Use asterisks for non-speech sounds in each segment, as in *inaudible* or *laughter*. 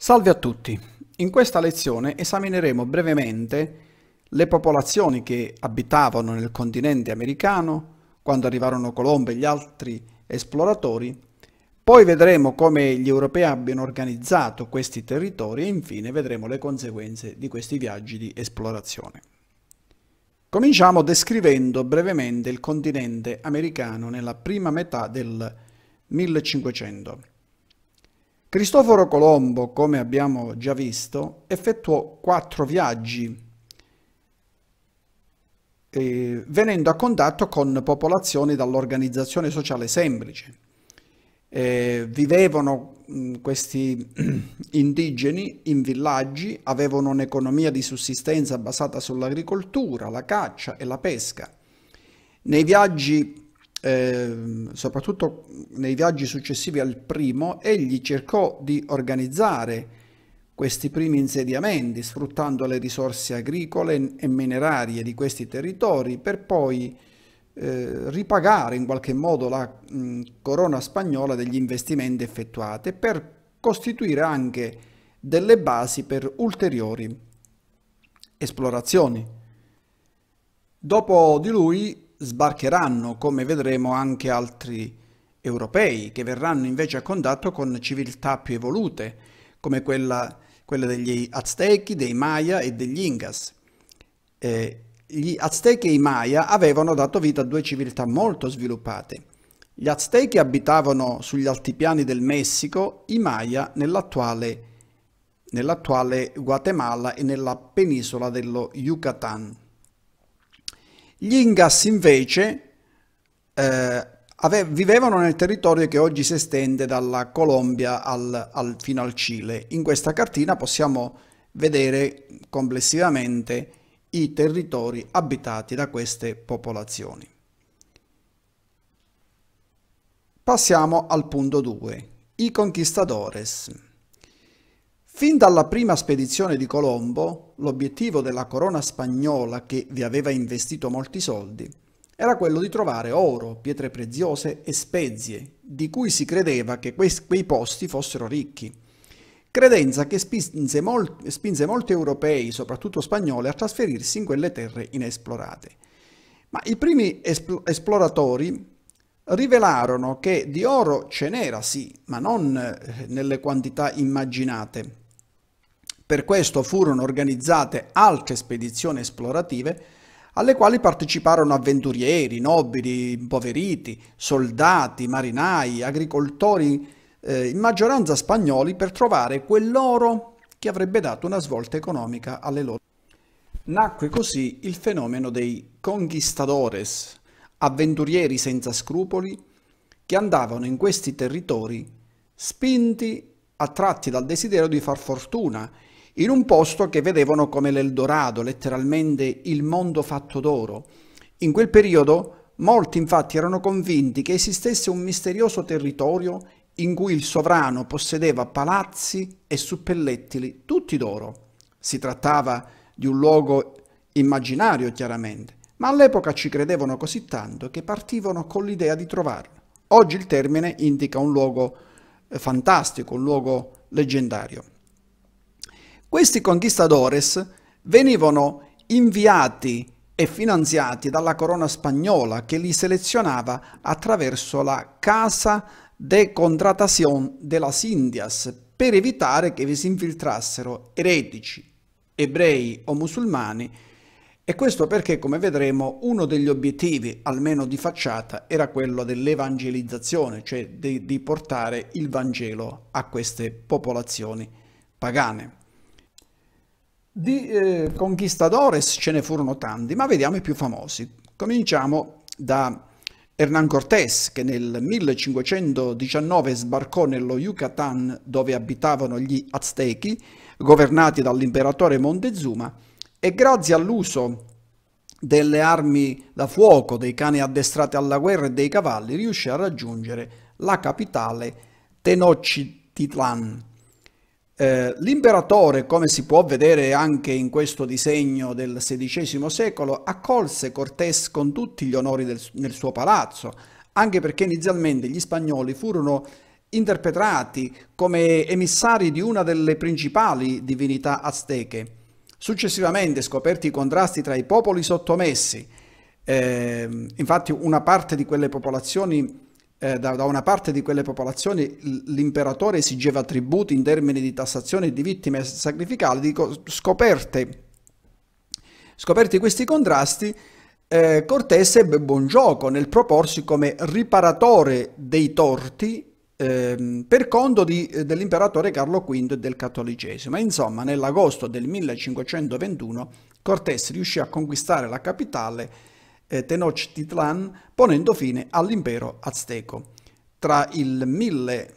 Salve a tutti! In questa lezione esamineremo brevemente le popolazioni che abitavano nel continente americano quando arrivarono Colombo e gli altri esploratori, poi vedremo come gli europei abbiano organizzato questi territori e infine vedremo le conseguenze di questi viaggi di esplorazione. Cominciamo descrivendo brevemente il continente americano nella prima metà del 1500. Cristoforo Colombo, come abbiamo già visto, effettuò quattro viaggi eh, venendo a contatto con popolazioni dall'organizzazione sociale semplice. Eh, vivevano mh, mm, questi *clears throat* indigeni in villaggi, avevano un'economia di sussistenza basata sull'agricoltura, la caccia e la pesca. Nei viaggi eh, soprattutto nei viaggi successivi al primo, egli cercò di organizzare questi primi insediamenti sfruttando le risorse agricole e minerarie di questi territori per poi eh, ripagare in qualche modo la mh, corona spagnola degli investimenti effettuati per costituire anche delle basi per ulteriori esplorazioni. Dopo di lui sbarcheranno, come vedremo, anche altri europei che verranno invece a contatto con civiltà più evolute, come quella, quella degli Aztechi, dei Maya e degli Ingas. Eh, gli Aztechi e i Maya avevano dato vita a due civiltà molto sviluppate. Gli Aztechi abitavano sugli altipiani del Messico, i Maya nell'attuale nell Guatemala e nella penisola dello Yucatan. Gli Ingas invece eh, ave- vivevano nel territorio che oggi si estende dalla Colombia al, al, fino al Cile. In questa cartina possiamo vedere complessivamente i territori abitati da queste popolazioni. Passiamo al punto 2, i conquistadores. Fin dalla prima spedizione di Colombo, l'obiettivo della corona spagnola che vi aveva investito molti soldi era quello di trovare oro, pietre preziose e spezie, di cui si credeva che quei posti fossero ricchi. Credenza che spinse, mol spinse molti europei, soprattutto spagnoli, a trasferirsi in quelle terre inesplorate. Ma i primi espl esploratori rivelarono che di oro ce n'era sì, ma non eh, nelle quantità immaginate. Per questo furono organizzate altre spedizioni esplorative alle quali parteciparono avventurieri, nobili, impoveriti, soldati, marinai, agricoltori, eh, in maggioranza spagnoli, per trovare quell'oro che avrebbe dato una svolta economica alle loro. Nacque così il fenomeno dei conquistadores, avventurieri senza scrupoli, che andavano in questi territori spinti, attratti dal desiderio di far fortuna in un posto che vedevano come l'Eldorado, letteralmente il mondo fatto d'oro. In quel periodo molti infatti erano convinti che esistesse un misterioso territorio in cui il sovrano possedeva palazzi e suppellettili tutti d'oro. Si trattava di un luogo immaginario chiaramente, ma all'epoca ci credevano così tanto che partivano con l'idea di trovarlo. Oggi il termine indica un luogo eh, fantastico, un luogo leggendario. Questi conquistadores venivano inviati e finanziati dalla corona spagnola che li selezionava attraverso la Casa de Contratación de las Indias per evitare che vi si infiltrassero eretici, ebrei o musulmani e questo perché, come vedremo, uno degli obiettivi, almeno di facciata, era quello dell'evangelizzazione, cioè di, di portare il Vangelo a queste popolazioni pagane. Di eh, conquistadores ce ne furono tanti, ma vediamo i più famosi. Cominciamo da Hernán Cortés, che nel 1519 sbarcò nello Yucatán dove abitavano gli Aztechi, governati dall'imperatore Montezuma, e grazie all'uso delle armi da fuoco, dei cani addestrati alla guerra e dei cavalli, riuscì a raggiungere la capitale Tenochtitlan. Eh, l'imperatore, come si può vedere anche in questo disegno del XVI secolo, accolse Cortés con tutti gli onori del, nel suo palazzo, anche perché inizialmente gli spagnoli furono interpretati come emissari di una delle principali divinità azteche. Successivamente, scoperti i contrasti tra i popoli sottomessi, eh, infatti una parte di quelle popolazioni eh, da, da, una parte di quelle popolazioni l'imperatore esigeva tributi in termini di tassazione e di vittime sacrificali, dico, scoperte, scoperti questi contrasti, eh, Cortés ebbe buon gioco nel proporsi come riparatore dei torti ehm, per conto eh, dell'imperatore Carlo V e del cattolicesimo. Insomma, nell'agosto del 1521 Cortés riuscì a conquistare la capitale eh, Tenochtitlan, ponendo fine all'impero azteco. Tra il, 1000,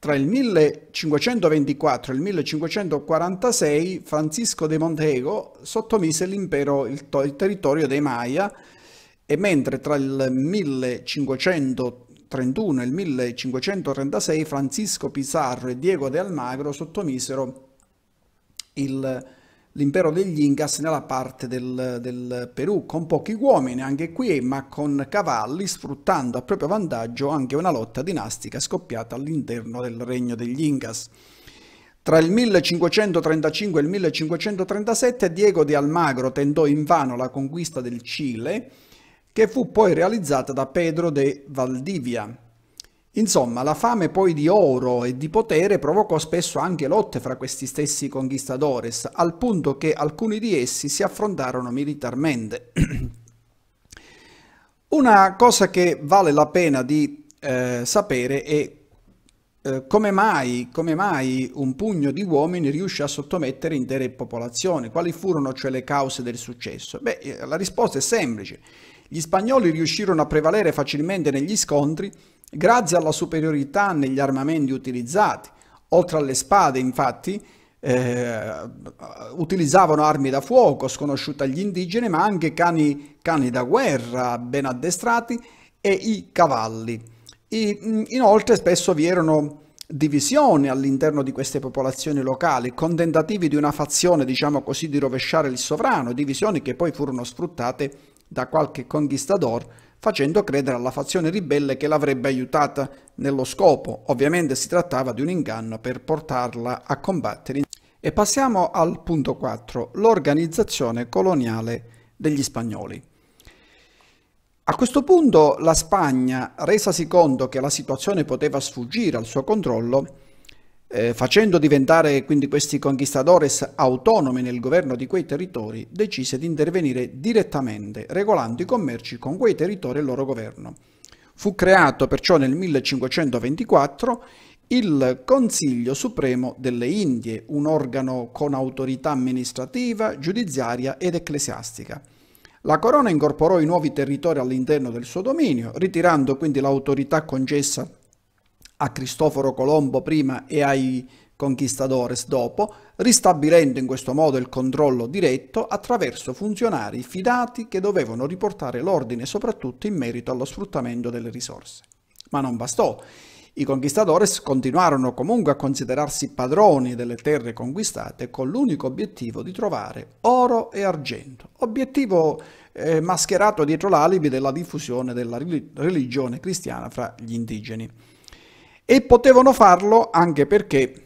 tra il 1524 e il 1546 Francisco de Montego sottomise l'impero, il, il territorio dei Maya, e mentre tra il 1531 e il 1536 Francisco Pizarro e Diego de Almagro sottomisero il l'impero degli Incas nella parte del, del, Perù, con pochi uomini anche qui, ma con cavalli, sfruttando a proprio vantaggio anche una lotta dinastica scoppiata all'interno del regno degli Incas. Tra il 1535 e il 1537 Diego di Almagro tentò invano la conquista del Cile, che fu poi realizzata da Pedro de Valdivia, Insomma, la fame poi di oro e di potere provocò spesso anche lotte fra questi stessi conquistadores, al punto che alcuni di essi si affrontarono militarmente. *clears throat* Una cosa che vale la pena di eh, sapere è eh, come, mai, come mai un pugno di uomini riuscì a sottomettere intere popolazioni? Quali furono cioè le cause del successo? Beh, eh, la risposta è semplice. Gli spagnoli riuscirono a prevalere facilmente negli scontri grazie alla superiorità negli armamenti utilizzati. Oltre alle spade, infatti, eh, utilizzavano armi da fuoco sconosciute agli indigeni, ma anche cani, cani da guerra ben addestrati e i cavalli. E, inoltre spesso vi erano divisioni all'interno di queste popolazioni locali, con tentativi di una fazione, diciamo così, di rovesciare il sovrano, divisioni che poi furono sfruttate da qualche conquistador facendo credere alla fazione ribelle che l'avrebbe aiutata nello scopo. Ovviamente si trattava di un inganno per portarla a combattere. E passiamo al punto 4, l'organizzazione coloniale degli spagnoli. A questo punto la Spagna, resasi conto che la situazione poteva sfuggire al suo controllo, eh, facendo diventare quindi questi conquistadores autonomi nel governo di quei territori, decise di intervenire direttamente, regolando i commerci con quei territori e il loro governo. Fu creato perciò nel 1524 il Consiglio Supremo delle Indie, un organo con autorità amministrativa, giudiziaria ed ecclesiastica. La corona incorporò i nuovi territori all'interno del suo dominio, ritirando quindi l'autorità concessa a Cristoforo Colombo prima e ai conquistadores dopo, ristabilendo in questo modo il controllo diretto attraverso funzionari fidati che dovevano riportare l'ordine soprattutto in merito allo sfruttamento delle risorse. Ma non bastò. I conquistadores continuarono comunque a considerarsi padroni delle terre conquistate con l'unico obiettivo di trovare oro e argento, obiettivo eh, mascherato dietro l'alibi della diffusione della religione cristiana fra gli indigeni e potevano farlo anche perché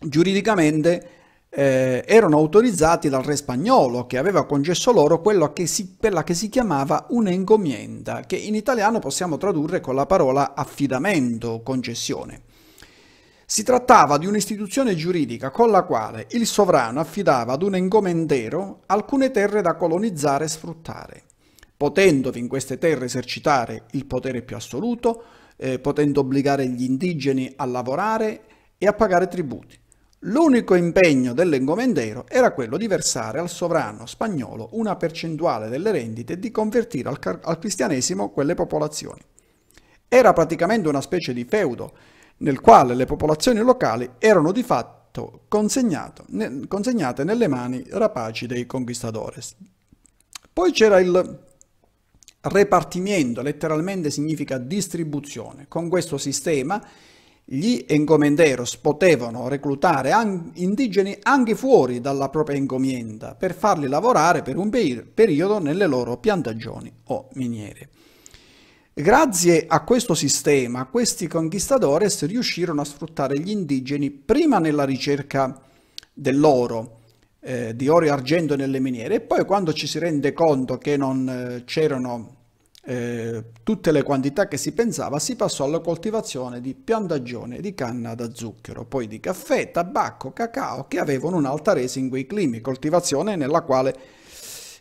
giuridicamente eh, erano autorizzati dal re spagnolo che aveva concesso loro che si, quella che si chiamava un'encomienda, che in italiano possiamo tradurre con la parola affidamento concessione. Si trattava di un'istituzione giuridica con la quale il sovrano affidava ad un encomendero alcune terre da colonizzare e sfruttare, potendovi in queste terre esercitare il potere più assoluto, eh, potendo obbligare gli indigeni a lavorare e a pagare tributi. L'unico impegno dell'engomendero era quello di versare al sovrano spagnolo una percentuale delle rendite e di convertire al, al cristianesimo quelle popolazioni. Era praticamente una specie di feudo nel quale le popolazioni locali erano di fatto ne consegnate nelle mani rapaci dei conquistadores. Poi c'era il repartimento letteralmente significa distribuzione. Con questo sistema gli encomenderos potevano reclutare indigeni anche fuori dalla propria encomienda per farli lavorare per un periodo nelle loro piantagioni o miniere. Grazie a questo sistema, questi conquistadores riuscirono a sfruttare gli indigeni prima nella ricerca dell'oro, eh, di oro e argento nelle miniere e poi quando ci si rende conto che non eh, c'erano eh, tutte le quantità che si pensava, si passò alla coltivazione di piantagione di canna da zucchero, poi di caffè, tabacco, cacao che avevano un'alta resa in quei climi, coltivazione nella quale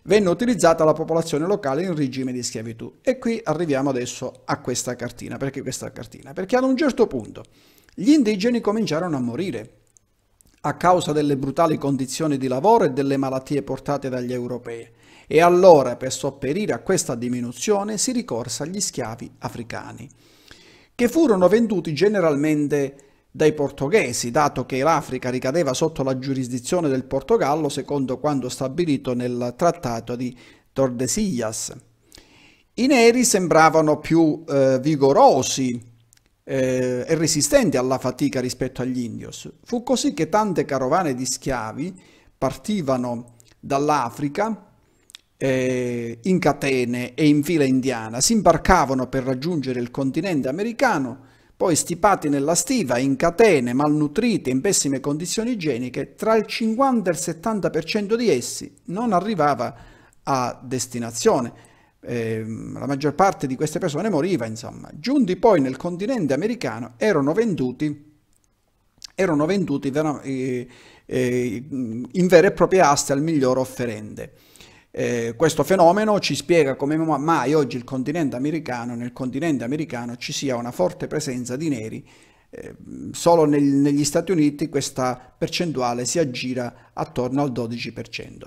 venne utilizzata la popolazione locale in regime di schiavitù. E qui arriviamo adesso a questa cartina, perché questa cartina? Perché ad un certo punto gli indigeni cominciarono a morire a causa delle brutali condizioni di lavoro e delle malattie portate dagli europei e allora per sopperire a questa diminuzione si ricorse agli schiavi africani, che furono venduti generalmente dai portoghesi, dato che l'Africa ricadeva sotto la giurisdizione del Portogallo secondo quanto stabilito nel trattato di Tordesillas. I neri sembravano più eh, vigorosi eh, e resistenti alla fatica rispetto agli indios. Fu così che tante carovane di schiavi partivano dall'Africa eh, in catene e in fila indiana, si imbarcavano per raggiungere il continente americano, poi stipati nella stiva, in catene, malnutrite, in pessime condizioni igieniche, tra il 50 e il 70% di essi non arrivava a destinazione eh, la maggior parte di queste persone moriva, insomma. Giunti poi nel continente americano erano venduti, erano venduti eh, eh, in vere e proprie aste al miglior offerente. Eh, questo fenomeno ci spiega come mai oggi il continente americano, nel continente americano ci sia una forte presenza di neri ehm, solo negli Stati Uniti questa percentuale si aggira attorno al 12%.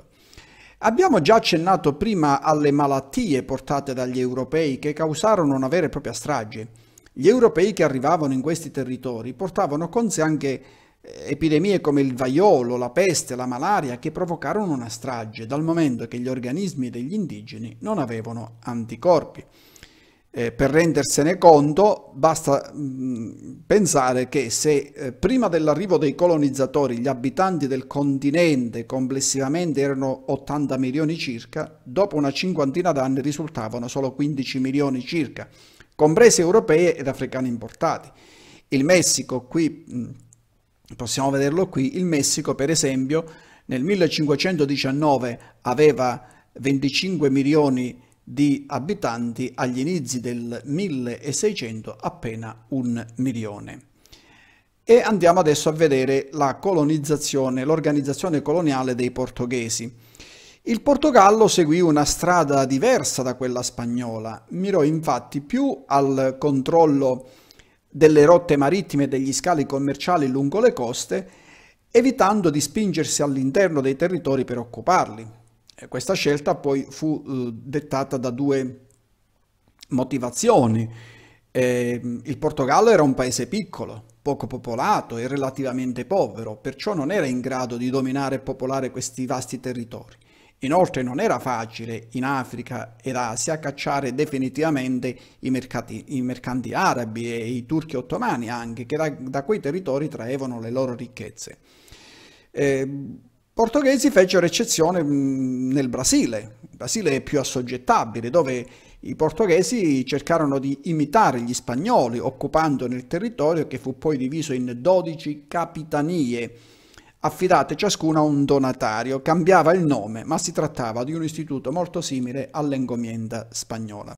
Abbiamo già accennato prima alle malattie portate dagli europei che causarono una vera e propria strage. Gli europei che arrivavano in questi territori portavano con sé anche eh, epidemie come il vaiolo, la peste, la malaria che provocarono una strage dal momento che gli organismi degli indigeni non avevano anticorpi. Eh, per rendersene conto basta mh, mm, pensare che se eh, prima dell'arrivo dei colonizzatori gli abitanti del continente complessivamente erano 80 milioni circa, dopo una cinquantina d'anni risultavano solo 15 milioni circa, comprese europee ed africani importati. Il Messico, qui mh, mm, possiamo vederlo qui, il Messico per esempio nel 1519 aveva 25 milioni di di abitanti agli inizi del 1600 appena un milione. E andiamo adesso a vedere la colonizzazione, l'organizzazione coloniale dei portoghesi. Il Portogallo seguì una strada diversa da quella spagnola, mirò infatti più al controllo delle rotte marittime e degli scali commerciali lungo le coste, evitando di spingersi all'interno dei territori per occuparli questa scelta poi fu eh, dettata da due motivazioni. Ehm, il Portogallo era un paese piccolo, poco popolato e relativamente povero, perciò non era in grado di dominare e popolare questi vasti territori. Inoltre non era facile in Africa ed Asia cacciare definitivamente i, mercati, i mercanti arabi e i turchi ottomani anche, che da, da quei territori traevano le loro ricchezze. Eh, portoghesi fecero eccezione mm, nel Brasile, il Brasile è più assoggettabile, dove i portoghesi cercarono di imitare gli spagnoli occupandone il territorio che fu poi diviso in 12 capitanie affidate ciascuna a un donatario, cambiava il nome ma si trattava di un istituto molto simile all'engomienda spagnola.